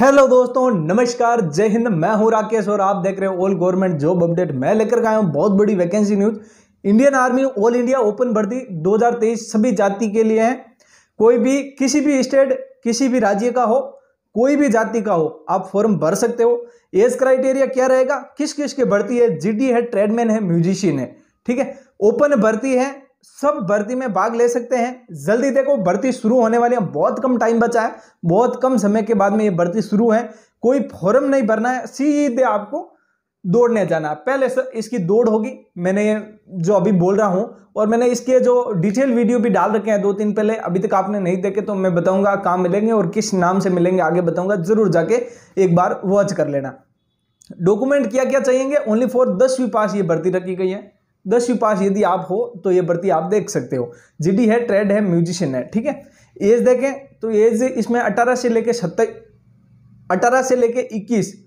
hello दोस्तों नमस्कार जय हिंद मैं हूं राकेश और आप देख रहे हो ऑल गवर्नमेंट जॉब अपडेट मैं लेकर आया हूं बहुत बड़ी vacancy news Indian army all India open भर्ती 2023 सभी जाति के लिए है कोई भी किसी भी स्टेट किसी भी राज्य का हो कोई भी जाति का हो आप फॉर्म भर सकते हो एज क्राइटेरिया क्या रहेगा किस किस के भर्ती है जी है ट्रेडमैन है म्यूजिशियन है ठीक है ओपन भर्ती है सब भर्ती में भाग ले सकते हैं जल्दी देखो भर्ती शुरू होने वाली है बहुत कम टाइम बचा है बहुत कम समय के बाद में ये भर्ती शुरू है कोई फॉर्म नहीं भरना है सीधे आपको दौड़ने जाना है पहले सर इसकी दौड़ होगी मैंने जो अभी बोल रहा हूँ और मैंने इसके जो डिटेल वीडियो भी डाल रखे हैं दो तीन पहले अभी तक आपने नहीं देखे तो मैं बताऊँगा कहाँ मिलेंगे और किस नाम से मिलेंगे आगे बताऊँगा ज़रूर जाके एक बार वॉच कर लेना डॉक्यूमेंट क्या क्या चाहिए ओनली फॉर दसवीं पास ये भर्ती रखी गई है दसवीं पास यदि आप हो तो ये भर्ती आप देख सकते हो जीडी है ट्रेड है म्यूजिशियन है ठीक है एज देखें तो एज इसमें अठारह से लेकर सत्ताईस अठारह से लेकर इक्कीस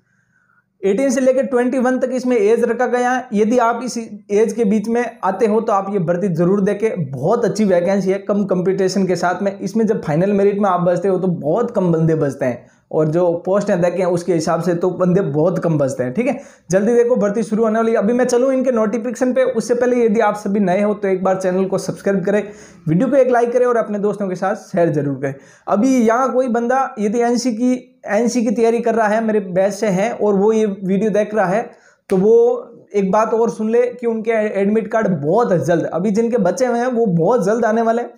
एटीन से लेकर ट्वेंटी वन तक इसमें एज रखा गया है यदि आप इस एज के बीच में आते हो तो आप ये भर्ती जरूर देखें बहुत अच्छी वैकेंसी है कम कंपटीशन के साथ में इसमें जब फाइनल मेरिट में आप बचते हो तो बहुत कम बंदे बचते हैं और जो पोस्ट हैं देखें उसके हिसाब से तो बंदे बहुत कम बचते हैं ठीक है जल्दी देखो भर्ती शुरू होने वाली अभी मैं चलूँ इनके नोटिफिकेशन पे उससे पहले यदि आप सभी नए हो तो एक बार चैनल को सब्सक्राइब करें वीडियो को एक लाइक करें और अपने दोस्तों के साथ शेयर जरूर करें अभी यहाँ कोई बंदा यदि एन की एन की तैयारी कर रहा है मेरे बैच से हैं और वो ये वीडियो देख रहा है तो वो एक बात और सुन ले कि उनके एडमिट कार्ड बहुत जल्द अभी जिनके बच्चे हुए हैं वो बहुत जल्द आने वाले हैं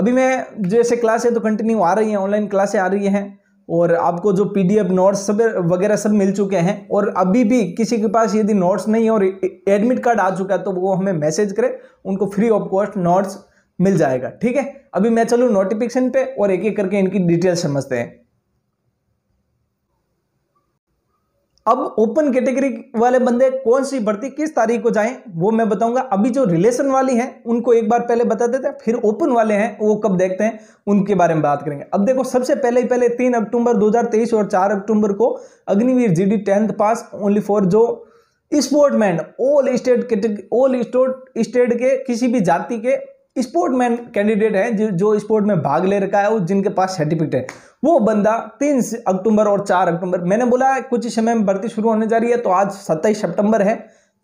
अभी मैं जैसे क्लासें तो कंटिन्यू आ रही हैं ऑनलाइन क्लासें आ रही हैं और आपको जो पी डी एफ नोट्स सब वगैरह सब मिल चुके हैं और अभी भी किसी के पास यदि नोट्स नहीं है और एडमिट कार्ड आ चुका है तो वो हमें मैसेज करें उनको फ्री ऑफ कॉस्ट नोट्स मिल जाएगा ठीक है अभी मैं चलूँ नोटिफिकेशन पे और एक एक करके इनकी डिटेल समझते हैं अब ओपन कैटेगरी वाले बंदे कौन सी भर्ती किस तारीख को जाएं वो मैं बताऊंगा अभी जो रिलेशन वाली हैं उनको एक बार पहले बता देते हैं फिर ओपन वाले हैं वो कब देखते हैं उनके बारे में बात करेंगे अब देखो सबसे पहले ही पहले तीन अक्टूबर 2023 और चार अक्टूबर को Agniveer G D tenth pass only for जो sportsman all state all state के किसी भी जाति के स्पोर्टमैन कैंडिडेट हैं जो जो स्पोर्ट में भाग ले रखा है वो जिनके पास सर्टिफिकेट है वो बंदा तीन अक्टूबर और चार अक्टूबर मैंने बोला कुछ समय में भर्ती शुरू होने जा रही है तो आज सत्ताईस सितंबर है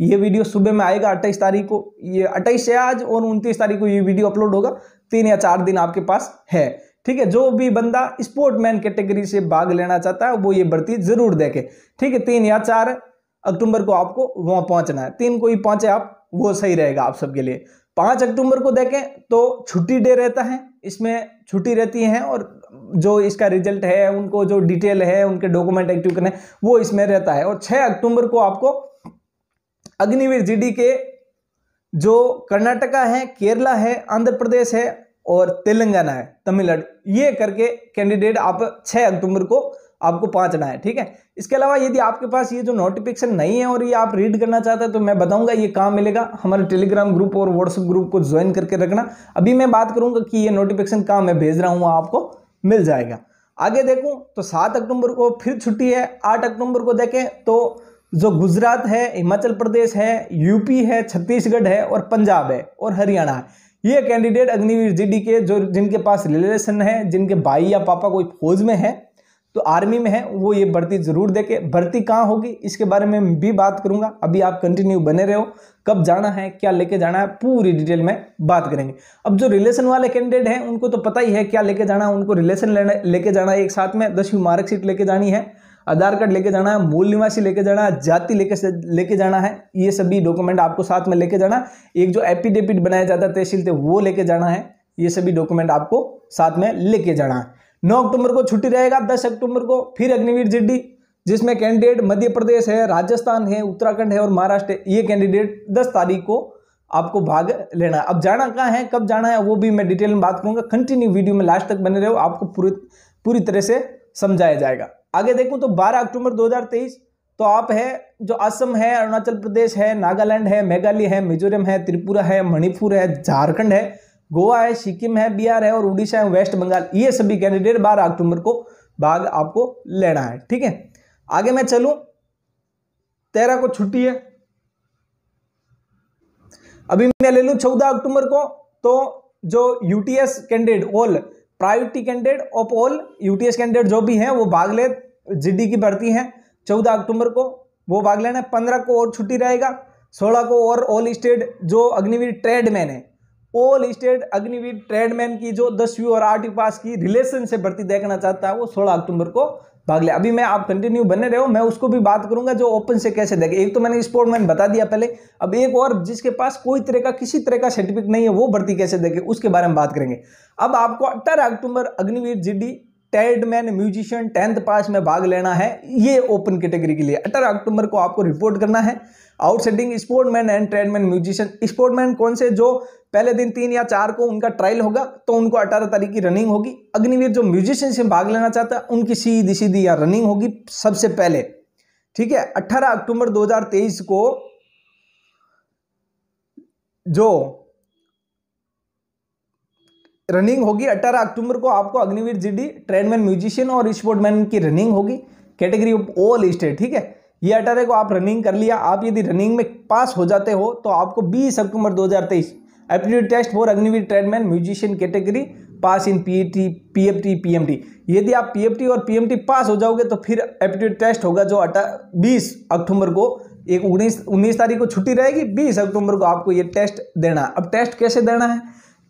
ये वीडियो सुबह में आएगा अट्ठाईस तारीख को ये अट्ठाईस है आज और उनतीस तारीख को ये वीडियो अपलोड होगा तीन या चार दिन आपके पास है ठीक है जो भी बंदा स्पोर्टमैन कैटेगरी से भाग लेना चाहता है वो ये भर्ती जरूर देखे ठीक है तीन या चार अक्टूबर को आपको वहाँ पहुँचना है तीन को ही पहुँचे आप वो सही रहेगा आप सबके लिए पाँच अक्टूबर को देखें तो छुट्टी डे रहता है इसमें छुट्टी रहती है और जो इसका रिजल्ट है उनको जो डिटेल है उनके डॉक्यूमेंट एक्टिव करने वो इसमें रहता है और 6 अक्टूबर को आपको अग्निवीर जीडी के जो कर्नाटका है केरला है आंध्र प्रदेश है और तेलंगाना है तमिलनाडु ये करके कैंडिडेट आप 6 अक्टूबर को आपको पहुंचना है ठीक है इसके अलावा यदि आपके पास ये जो नोटिफिकेशन नहीं है और ये आप रीड करना चाहते हैं तो मैं बताऊंगा ये कहाँ मिलेगा हमारे टेलीग्राम ग्रुप और व्हाट्सएप ग्रुप को ज्वाइन करके रखना अभी मैं बात करूंगा कि ये नोटिफिकेशन कहाँ मैं भेज रहा हूँ आपको मिल जाएगा आगे देखूँ तो सात अक्टूबर को फिर छुट्टी है आठ अक्टूबर को देखें तो जो गुजरात है हिमाचल प्रदेश है यूपी है छत्तीसगढ़ है और पंजाब है और हरियाणा है ये कैंडिडेट अग्निवीर जीडी के जो जिनके पास रिलेशन है जिनके भाई या पापा कोई फौज में है तो आर्मी में है वो ये भर्ती ज़रूर देखे भर्ती कहाँ होगी इसके बारे में भी बात करूंगा अभी आप कंटिन्यू बने रहे हो कब जाना है क्या लेके जाना है पूरी डिटेल में बात करेंगे अब जो रिलेशन वाले कैंडिडेट हैं उनको तो पता ही है क्या लेके जाना है उनको रिलेशन लेके जाना है एक साथ में दसवीं मार्कशीट लेके जानी है आधार कार्ड लेके जाना है मूल निवासी लेके जाना है जाति लेके लेके जाना है ये सभी डॉक्यूमेंट आपको साथ में लेके जाना एक जो एपिडेविट बनाया जाता है तहसील थे वो लेके जाना है ये सभी डॉक्यूमेंट आपको साथ में लेके जाना है 9 अक्टूबर को छुट्टी रहेगा 10 अक्टूबर को फिर अग्निवीर जिड्डी जिसमें कैंडिडेट मध्य प्रदेश है राजस्थान है उत्तराखंड है और महाराष्ट्र है ये कैंडिडेट दस तारीख को आपको भाग लेना है अब जाना कहाँ है कब जाना है वो भी मैं डिटेल में बात करूंगा कंटिन्यू वीडियो में लास्ट तक बने रहो आपको पूरी पूरी तरह से समझाया जाएगा आगे देखूँ तो बारह अक्टूबर दो तो आप है जो असम है अरुणाचल प्रदेश है नागालैंड है मेघालय है मिजोरम है त्रिपुरा है मणिपुर है झारखंड है गोवा है सिक्किम है बिहार है और उड़ीसा है वेस्ट बंगाल ये सभी कैंडिडेट बारह अक्टूबर को भाग आपको लेना है ठीक है आगे मैं चलू तेरह को छुट्टी है अभी मैं ले लू चौदह अक्टूबर को तो जो UTS candidate all priority candidate of all UTS candidate जो भी हैं वो भाग ले जीडी की भर्ती है चौदह अक्टूबर को वो भाग लेना है पंद्रह को और छुट्टी रहेगा सोलह को और ऑल स्टेट जो अग्निवीर ट्रेडमैन है ऑल स्टेट अग्निवीर ट्रेडमैन की जो दसवीं और आठवीं पास की रिलेशन से भर्ती देखना चाहता है वो सोलह अक्टूबर को भाग लिया अभी मैं आप कंटिन्यू बने रहे हो मैं उसको भी बात करूंगा जो ओपन से कैसे देखे एक तो मैंने स्पोर्ट मैन बता दिया पहले अब एक और जिसके पास कोई तरह का किसी तरह का सर्टिफिकेट नहीं है वो भर्ती कैसे देखे उसके बारे में बात करेंगे अब आपको अट्ठारह अक्टूबर Agniveer GD tradesman musician tenth pass में भाग लेना है ये ओपन कैटेगरी के लिए अठारह अक्टूबर को आपको रिपोर्ट करना है outstanding sportsman and tradesman musician sportsman कौन से जो पहले दिन तीन या चार को उनका ट्रायल होगा तो उनको अठारह तारीख की रनिंग होगी अग्निवीर जो म्यूजिशियन से भाग लेना चाहता है उनकी सीधी सीधी या रनिंग होगी सबसे पहले ठीक है अट्ठारह अक्टूबर दो को जो रनिंग होगी 18 अक्टूबर को आपको अग्निवीर जीडी ट्रेडमैन म्यूजिशियन और स्पोर्टमैन की रनिंग होगी कैटेगरी ओ लिस्ट है ठीक है ये अठारह को आप रनिंग कर लिया आप यदि रनिंग में पास हो जाते हो तो आपको 20 अक्टूबर 2023 aptitude test for Agniveer tradesman musician category pass in P T P F T P M T यदि आप पी एफ टी और पी एम टी पास हो जाओगे तो फिर एप्टीट्यूड टेस्ट होगा जो अटा बीस अक्टूबर को एक उन्नीस उन्नीस तारीख को छुट्टी रहेगी बीस अक्टूबर को आपको ये टेस्ट देना है अब टेस्ट कैसे देना है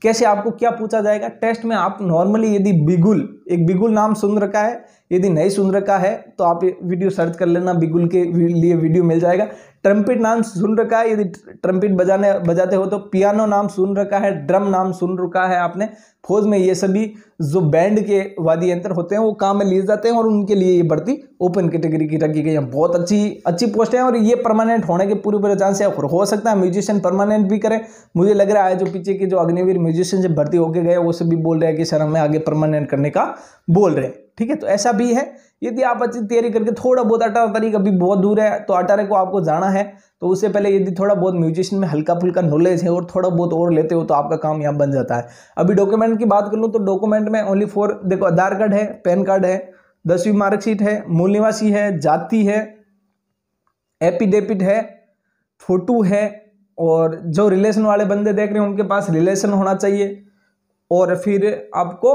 कैसे आपको क्या पूछा जाएगा टेस्ट में आप नॉर्मली यदि बिगुल एक बिगुल नाम सुन रखा है यदि नहीं सुन रखा है तो आप वीडियो सर्च कर लेना बिगुल के लिए वीडियो मिल जाएगा ट्रम्पिट नाम सुन रखा है यदि ट्रम्पिट बजाने बजाते हो तो पियानो नाम सुन रखा है ड्रम नाम सुन रखा है आपने फौज में ये सभी जो बैंड के वादी यंत्र होते हैं वो काम में लिए जाते हैं और उनके लिए ये भर्ती ओपन कैटेगरी की रखी गई है बहुत अच्छी अच्छी पोस्ट है और ये परमानेंट होने के पूरे पूरे चांस है हो सकता है म्यूजिशियन परमानेंट भी करें मुझे लग रहा है जो पीछे के जो अग्निवीर म्यूजिशियन से भर्ती होके गए वो सभी बोल रहे हैं कि सर हमें आगे परमानेंट करने का बोल रहे हैं ठीक है तो ऐसा भी है यदि आप अच्छी तैयारी करके थोड़ा बहुत अठारह तारीख अभी बहुत दूर है तो अठारह को आपको जाना है तो उससे पहले यदि थोड़ा बहुत म्यूजिशियन में हल्का फुल्का नॉलेज है और थोड़ा बहुत और लेते हो तो आपका काम यहाँ बन जाता है अभी डॉक्यूमेंट की बात कर लूँ तो डॉक्यूमेंट में ओनली फोर देखो आधार कार्ड है पैन कार्ड है दसवीं मार्कशीट है मूल निवासी है जाति है एपिडेपिट है फोटो है और जो रिलेशन वाले बंदे देख रहे हैं उनके पास रिलेशन होना चाहिए और फिर आपको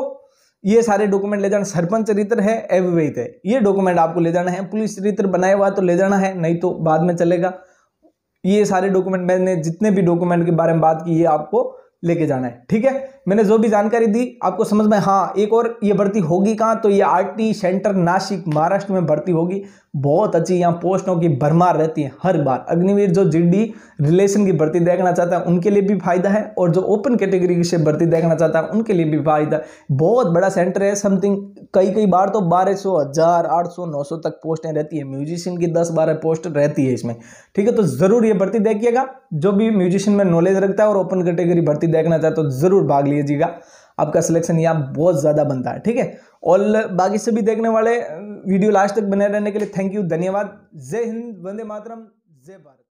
ये सारे डॉक्यूमेंट ले जाना सरपंच चरित्र है अविवाहित है ये डॉक्यूमेंट आपको ले जाना है पुलिस चरित्र बनाया हुआ तो ले जाना है नहीं तो बाद में चलेगा ये सारे डॉक्यूमेंट मैंने जितने भी डॉक्यूमेंट के बारे में बात की ये आपको लेके जाना है ठीक है मैंने जो भी जानकारी दी आपको समझ में हाँ एक और ये भर्ती होगी कहाँ तो ये आरटी सेंटर नासिक महाराष्ट्र में भर्ती होगी बहुत अच्छी यहाँ पोस्टों की भरमार रहती है हर बार अग्निवीर जो जीडी रिलेशन की भर्ती देखना चाहता है उनके लिए भी फायदा है और जो ओपन कैटेगरी से भर्ती देखना चाहता है उनके लिए भी फायदा बहुत बड़ा सेंटर है समथिंग कई कई बार तो बारह सौ हज़ार आठ सौ नौ सौ तक पोस्टें रहती है म्यूजिशियन की दस बारह पोस्ट रहती है इसमें ठीक है तो ज़रूर ये भर्ती देखिएगा जो भी म्यूजिशियन में नॉलेज रखता है और ओपन कैटेगरी भर्ती देखना चाहते हो तो ज़रूर भाग लीजिएगा आपका सिलेक्शन यहाँ बहुत ज़्यादा बनता है ठीक है और बाकी सभी देखने वाले वीडियो लास्ट तक बने रहने के लिए थैंक यू धन्यवाद जय हिंद वंदे मातरम जय भारत